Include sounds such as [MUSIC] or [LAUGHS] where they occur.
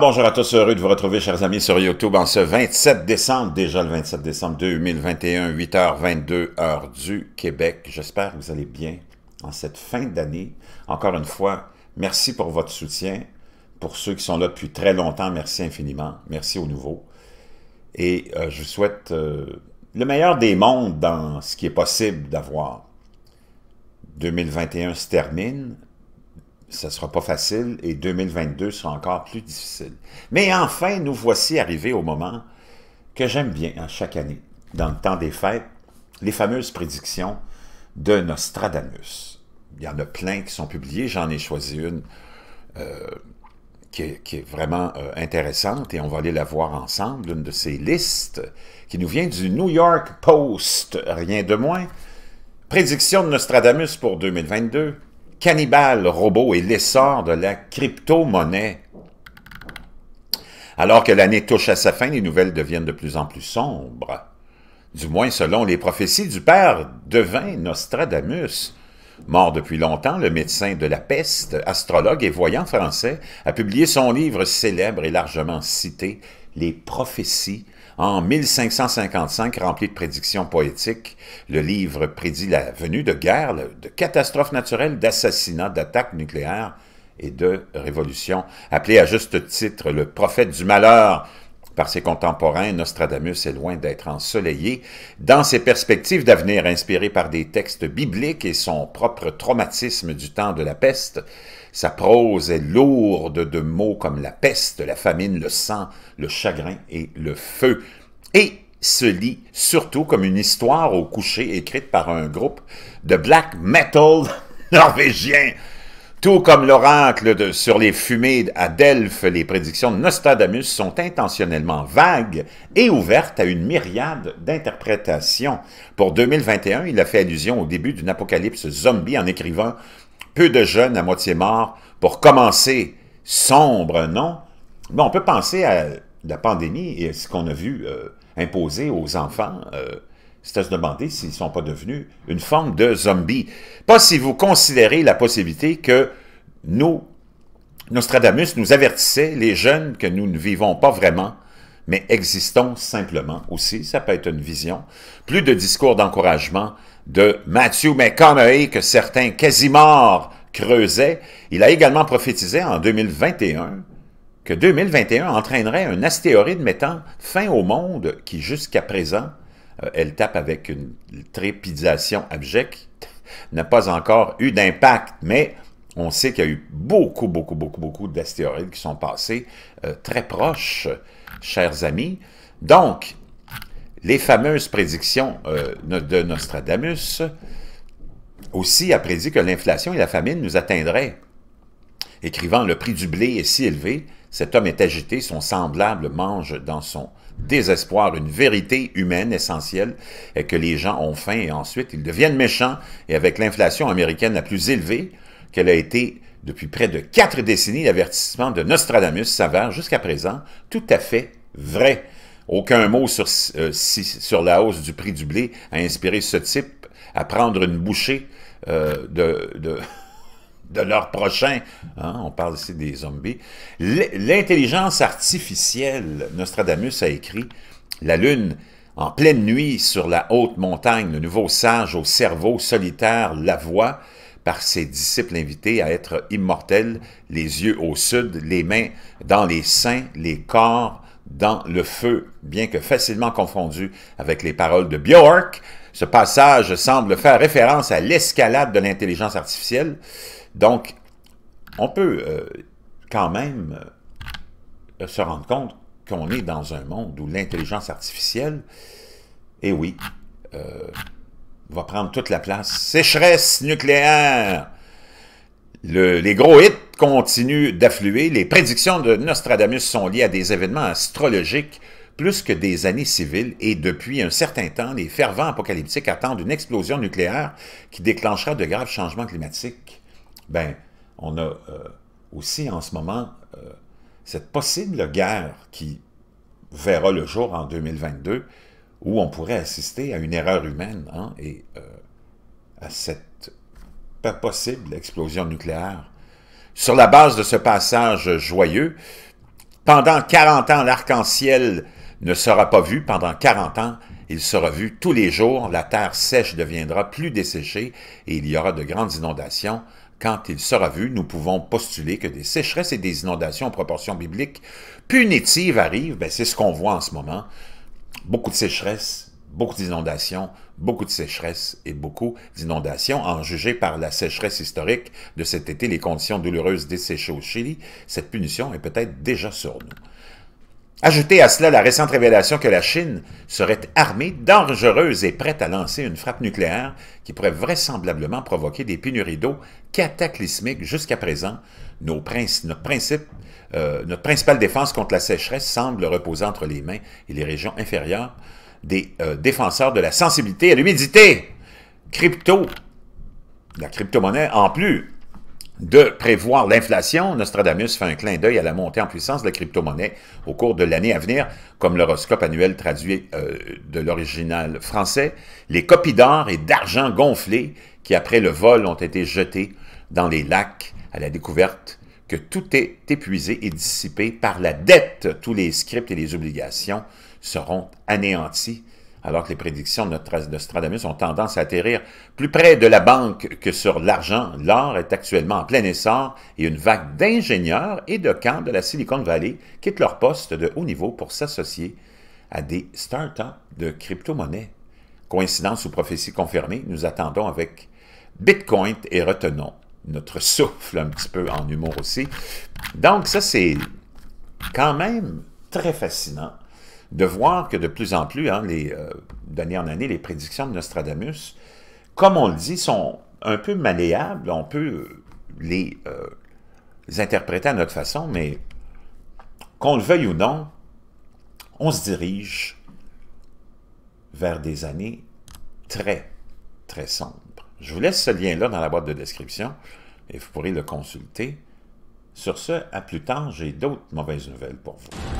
bonjour à tous, heureux de vous retrouver chers amis sur YouTube en ce 27 décembre, déjà le 27 décembre 2021, 8h22 heure du Québec. J'espère que vous allez bien en cette fin d'année. Encore une fois, merci pour votre soutien. Pour ceux qui sont là depuis très longtemps, merci infiniment. Merci aux nouveaux. Et euh, je vous souhaite euh, le meilleur des mondes dans ce qui est possible d'avoir. 2021 se termine, ce ne sera pas facile et 2022 sera encore plus difficile. Mais enfin, nous voici arrivés au moment que j'aime bien à chaque année, dans le temps des fêtes, les fameuses prédictions de Nostradamus. Il y en a plein qui sont publiées, j'en ai choisi une euh, qui, est, vraiment euh, intéressante et on va aller la voir ensemble, une de ces listes qui nous vient du New York Post, rien de moins. Prédiction de Nostradamus pour 2022 cannibale robot et l'essor de la crypto-monnaie. Alors que l'année touche à sa fin, les nouvelles deviennent de plus en plus sombres. Du moins selon les prophéties du père devin Nostradamus. Mort depuis longtemps, le médecin de la peste, astrologue et voyant français, a publié son livre célèbre et largement cité, Les prophéties en 1555, rempli de prédictions poétiques, le livre prédit la venue de guerres, de catastrophes naturelles, d'assassinats, d'attaques nucléaires et de révolutions. Appelé à juste titre le prophète du malheur, par ses contemporains, Nostradamus est loin d'être ensoleillé dans ses perspectives d'avenir inspirées par des textes bibliques et son propre traumatisme du temps de la peste. Sa prose est lourde de mots comme la peste, la famine, le sang, le chagrin et le feu. Et se lit surtout comme une histoire au coucher écrite par un groupe de black metal [LAUGHS] norvégien tout comme l'oracle sur les fumées à Delphes, les prédictions de Nostradamus sont intentionnellement vagues et ouvertes à une myriade d'interprétations. Pour 2021, il a fait allusion au début d'une apocalypse zombie en écrivant « Peu de jeunes à moitié morts » pour commencer. Sombre, non? on peut penser à la pandémie et ce qu'on a vu euh, imposer aux enfants euh, c'est à se demander s'ils ne sont pas devenus une forme de zombie. Pas si vous considérez la possibilité que nous, Nostradamus nous avertissait, les jeunes, que nous ne vivons pas vraiment, mais existons simplement aussi. Ça peut être une vision. Plus de discours d'encouragement de Matthew McConaughey que certains quasi-morts creusaient. Il a également prophétisé en 2021 que 2021 entraînerait un astéroïde mettant fin au monde qui, jusqu'à présent, euh, elle tape avec une trépidation abjecte, [LAUGHS] n'a pas encore eu d'impact, mais on sait qu'il y a eu beaucoup, beaucoup, beaucoup, beaucoup d'astéroïdes qui sont passés euh, très proches, chers amis. Donc, les fameuses prédictions euh, de Nostradamus aussi a prédit que l'inflation et la famine nous atteindraient. Écrivant « Le prix du blé est si élevé, cet homme est agité, son semblable mange dans son désespoir, une vérité humaine essentielle, est euh, que les gens ont faim et ensuite ils deviennent méchants. Et avec l'inflation américaine la plus élevée qu'elle a été depuis près de quatre décennies, l'avertissement de Nostradamus s'avère jusqu'à présent tout à fait vrai. Aucun mot sur, euh, la hausse du prix du blé a inspiré ce type à prendre une bouchée euh, de de leur prochain. Hein, on parle ici des zombies. L'intelligence artificielle, Nostradamus a écrit, la lune en pleine nuit sur la haute montagne, le nouveau sage au cerveau solitaire la voix par ses disciples invités à être immortels, les yeux au sud, les mains dans les seins, les corps dans le feu, bien que facilement confondu avec les paroles de Bjork. Ce passage semble faire référence à l'escalade de l'intelligence artificielle. Donc, on peut euh, quand même euh, se rendre compte qu'on est dans un monde où l'intelligence artificielle, eh oui, euh, va prendre toute la place. Sécheresse nucléaire! les gros hits continuent d'affluer. Les prédictions de Nostradamus sont liées à des événements astrologiques plus que des années civiles et depuis un certain temps, les fervents apocalyptiques attendent une explosion nucléaire qui déclenchera de graves changements climatiques ben, on a euh, aussi en ce moment euh, cette possible guerre qui verra le jour en 2022 où on pourrait assister à une erreur humaine hein, et euh, à cette possible explosion nucléaire. Sur la base de ce passage joyeux, pendant 40 ans, l'arc-en-ciel ne sera pas vu. Pendant 40 ans, il sera vu tous les jours. La terre sèche deviendra plus desséchée et il y aura de grandes inondations. Quand il sera vu, nous pouvons postuler que des sécheresses et des inondations en proportion biblique punitives arrivent. Ben, c'est ce qu'on voit en ce moment. Beaucoup de sécheresses, beaucoup d'inondations, beaucoup de sécheresses et beaucoup d'inondations, en jugé par la sécheresse historique de cet été, les conditions douloureuses desséchées au Chili, cette punition est peut-être déjà sur nous. Ajoutez à cela la récente révélation que la Chine serait armée, dangereuse et prête à lancer une frappe nucléaire qui pourrait vraisemblablement provoquer des pénuries d'eau cataclysmiques jusqu'à présent. Euh, notre, principale défense contre la sécheresse semble reposer entre les mains et les régions inférieures des euh, défenseurs de la sensibilité à l'humidité. Crypto, la crypto-monnaie en plus, de prévoir l'inflation, Nostradamus fait un clin d'œil à la montée en puissance de la crypto-monnaie au cours de l'année à venir, comme l'horoscope annuel traduit euh, de l'original français. Les copies d'or et d'argent gonflés qui, après le vol, ont été jetés dans les lacs à la découverte que tout est épuisé et dissipé par la dette. Tous les scripts et les obligations seront anéantis alors que les prédictions de, notre, Stradamus ont tendance à atterrir plus près de la banque que sur l'argent. L'or est actuellement en plein essor et une vague d'ingénieurs et de camps de la Silicon Valley quittent leur poste de haut niveau pour s'associer à des start de crypto-monnaies. Coïncidence ou prophétie confirmée, nous attendons avec Bitcoin et retenons notre souffle un petit peu en humour aussi. Donc ça, c'est quand même très fascinant de voir que de plus en plus, hein, euh, d'année en année, les prédictions de Nostradamus, comme on le dit, sont un peu malléables. On peut euh, les, les euh, interpréter à notre façon, mais qu'on le veuille ou non, on se dirige vers des années très, très sombres. Je vous laisse ce lien-là dans la boîte de description et vous pourrez le consulter. Sur ce, à plus tard, j'ai d'autres mauvaises nouvelles pour vous.